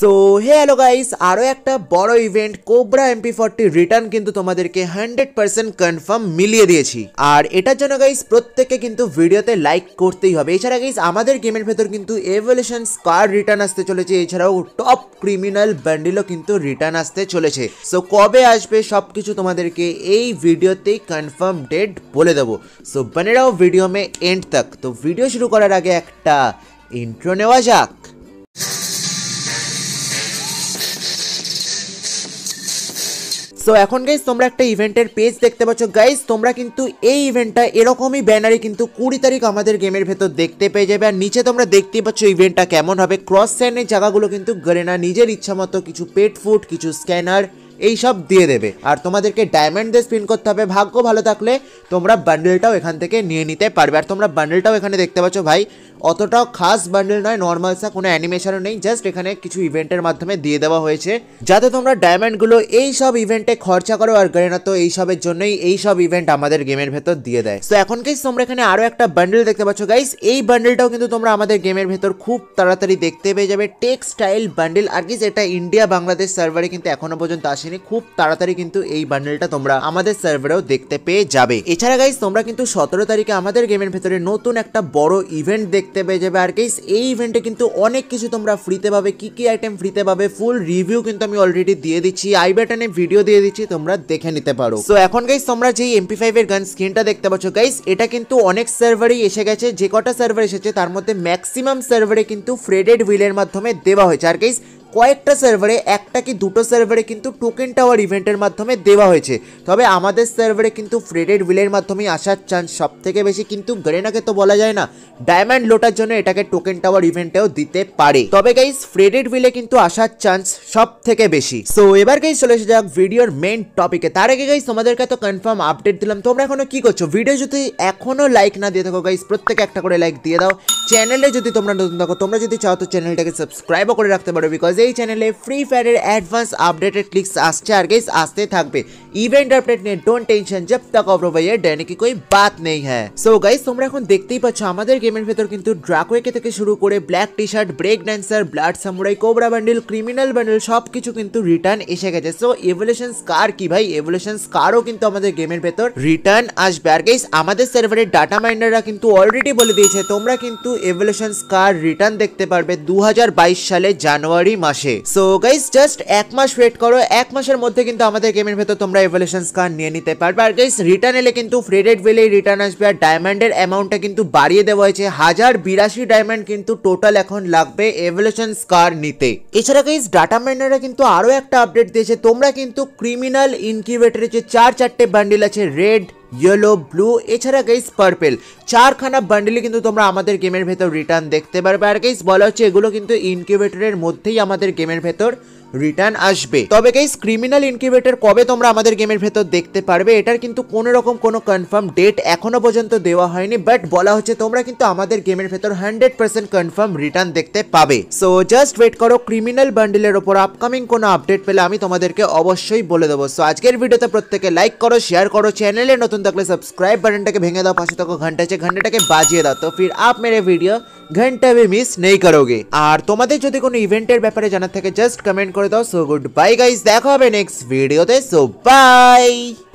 so hey hello guys আরও একটা বড় event cobra MP forty return কিন্তু তোমাদেরকে হান্ড্রেড পার্সেন্ট কনফার্ম মিলিয়ে দিয়েছি আর এটার জন্য গাইস প্রত্যেককে কিন্তু ভিডিওতে লাইক করতেই হবে এছাড়া গাইস আমাদের গেমের ভেতর কিন্তু এভলিউশন স্কার রিটার্ন আসতে চলেছে এছাড়াও টপ ক্রিমিনাল ব্যান্ডিলও কিন্তু রিটার্ন আসতে চলেছে সো কবে আসবে সব কিছু তোমাদেরকে এই ভিডিওতেই কনফার্ম ডেট বলে দেবো সো বানেরাও ভিডিও মে এন্ড তক তো ভিডিও শুরু করার আগে একটা ইন্ট্রো নেওয়া যাক সো এখন গাইজ তোমরা একটা ইভেন্টের পেজ দেখতে পাচ্ছ গাইজ তোমরা কিন্তু এই ইভেন্টটা এরকমই ব্যানারে কিন্তু কুড়ি তারিখ আমাদের গেমের ভেতর দেখতে পেয়ে যাবে আর নিচে তোমরা দেখতেই পাচ্ছ ইভেন্টটা কেমন হবে ক্রস স্যান্ডের জায়গাগুলো কিন্তু না নিজের ইচ্ছামতো কিছু পেট ফুড কিছু স্ক্যানার এইসব দিয়ে দেবে আর তোমাদেরকে ডায়মন্ড দিয়ে স্পিন করতে হবে ভাগ্য ভালো থাকলে তোমরা বান্ডেলটাও এখান থেকে নিয়ে নিতে পারবে আর তোমরা বান্ডেলটাও এখানে দেখতে পাচ্ছ ভাই অতটাও খাস বান্ডেল নয় নর্মাল সা কোনো অ্যানিমেশনও নেই জাস্ট এখানে কিছু ইভেন্টের মাধ্যমে দিয়ে দেওয়া হয়েছে যাতে তোমরা ডায়মন্ডগুলো এই সব ইভেন্টে খরচা করো আর না তো এইসবের জন্যই এই সব ইভেন্ট আমাদের গেমের ভেতর দিয়ে দেয় তো এখন গাইস তোমরা এখানে আরও একটা বান্ডেল দেখতে পাচ্ছ গাইস এই বান্ডেলটাও কিন্তু তোমরা আমাদের গেমের ভেতর খুব তাড়াতাড়ি দেখতে পেয়ে যাবে টেক্সটাইল বান্ডেল আর কি এটা ইন্ডিয়া বাংলাদেশ সার্ভারে কিন্তু এখনো পর্যন্ত আসেনি খুব তাড়াতাড়ি কিন্তু এই বান্ডেলটা তোমরা আমাদের সার্ভারেও দেখতে পেয়ে যাবে এছাড়া গাইস তোমরা কিন্তু সতেরো তারিখে আমাদের গেমের ভেতরে নতুন একটা বড় ইভেন্ট দেখ দেখতে পেয়ে যাবে আর কেস এই ইভেন্টে কিন্তু অনেক কিছু তোমরা ফ্রিতে পাবে কী কী আইটেম ফ্রিতে পাবে ফুল রিভিউ কিন্তু আমি অলরেডি দিয়ে দিচ্ছি আই বাটনে ভিডিও দিয়ে দিচ্ছি তোমরা দেখে নিতে পারো তো এখন গাইস তোমরা যেই এমপি ফাইভ এর গান স্ক্রিনটা দেখতে পাচ্ছ গাইস এটা কিন্তু অনেক সার্ভারেই এসে গেছে যে কটা সার্ভার এসেছে তার মধ্যে ম্যাক্সিমাম সার্ভারে কিন্তু ফ্রেডেড হুইলের মাধ্যমে দেওয়া হয়েছে আর গাইস কয়েকটা সার্ভারে একটা কি দুটো সার্ভারে কিন্তু টোকেন টাওয়ার ইভেন্টের মাধ্যমে দেওয়া হয়েছে তবে আমাদের সার্ভারে কিন্তু ফ্রেডেড উইলের মাধ্যমে আসার চান্স সব থেকে বেশি কিন্তু গ্রেনাকে তো বলা যায় না ডায়মন্ড লোটার জন্য এটাকে টোকেন টাওয়ার ইভেন্টেও দিতে পারে তবে গাইস ফ্রেডেড উইলে কিন্তু আসার চান্স সব থেকে বেশি সো এবার গাইস চলে এসে যাক ভিডিওর মেন টপিকে তার আগে গাইস তোমাদেরকে তো কনফার্ম আপডেট দিলাম তোমরা এখনো কি করছো ভিডিও যদি এখনো লাইক না দিয়ে থাকো গাইস প্রত্যেকে একটা করে লাইক দিয়ে দাও চ্যানেলে যদি তোমরা নতুন থাকো তোমরা যদি চাও তো চ্যানেলটাকে সাবস্ক্রাইবও করে রাখতে পারো বিকজ এই চ্যানেলে ফ্রি ফায়ারের অ্যাডভান্স আপডেট ক্লিক্স আসছে আর গাইস আসতে থাকবে ইভেন্ট আপডেট নেই ডোন্ট টেনশন যতক্ষণoverline এ ডেনকি কোনো बात নেই সো গাইস তোমরা এখন দেখতেই পাচ্ছ আমাদের গেমের ভিতর কিন্তু ড্রাকো থেকে শুরু করে black t shirt break dancer blood samurai cobra bundle criminal bundle সব কিছু কিন্তু রিটার্ন এসে গেছে সো ইভোলিউশন স্কার কি ভাই ইভোলিউশন স্কারও কিন্তু আমাদের গেমের ভিতর রিটার্ন আসবে আর গাইস আমাদের সার্ভারে ডাটা মাইনাররা কিন্তু অলরেডি বলে দিয়েছে তোমরা কিন্তু ইভোলিউশন স্কার রিটার্ন দেখতে পারবে 2022 সালে জানুয়ারি মাসে সো গাইস জাস্ট এক মাস ওয়েট করো এক মাসের মধ্যে কিন্তু আমাদের গেমের ভেতর তোমরা এভলিউশন কার্ড নিয়ে নিতে পারবে আর গাইস রিটার্ন এলে কিন্তু ফ্রেডেড ভেলেই রিটার্ন আসবে আর ডায়মন্ডের অ্যামাউন্টটা কিন্তু বাড়িয়ে দেওয়া হয়েছে হাজার বিরাশি ডায়মন্ড কিন্তু টোটাল এখন লাগবে এভলিউশন কার নিতে এছাড়া গাইস ডাটা মাইনাররা কিন্তু আরও একটা আপডেট দিয়েছে তোমরা কিন্তু ক্রিমিনাল ইনকিউবেটারের যে চার চারটে বান্ডিল আছে রেড ইয়েলো ব্লু এছাড়া গেইস পার্পেল চারখানা বান্ডেলে কিন্তু তোমরা আমাদের গেমের ভেতর রিটার্ন দেখতে পারবে আর গেইস বলা হচ্ছে এগুলো কিন্তু ইনকিউবেটরের মধ্যেই আমাদের গেমের ভেতর রিটার্ন আসবে তবে গাইস ক্রিমিনাল ইনকিউবেটর কবে তোমরা আমাদের গেমের ভেতর দেখতে পারবে এটার কিন্তু কোনো রকম কোনো কনফার্ম ডেট এখনো পর্যন্ত দেওয়া হয়নি বাট বলা হচ্ছে তোমরা কিন্তু আমাদের গেমের ভেতর হান্ড্রেড পার্সেন্ট কনফার্ম রিটার্ন দেখতে পাবে সো জাস্ট ওয়েট করো ক্রিমিনাল বান্ডেলের ওপর আপকামিং কোনো আপডেট পেলে আমি তোমাদেরকে অবশ্যই বলে দেবো সো আজকের ভিডিওতে প্রত্যেকে লাইক করো শেয়ার করো চ্যানেলে নতুন सुन तक सब्सक्राइब बटन टके भेंगे दो पास तक घंटे से घंटे टके बाजिए दो तो फिर आप मेरे वीडियो घंटा भी मिस नहीं करोगे और तुम्हारे तो जो को इवेंटर बेपारे जाना थे जस्ट कमेंट कर दो सो गुड बै गाइज देखा नेक्स्ट भिडियोते सो बाई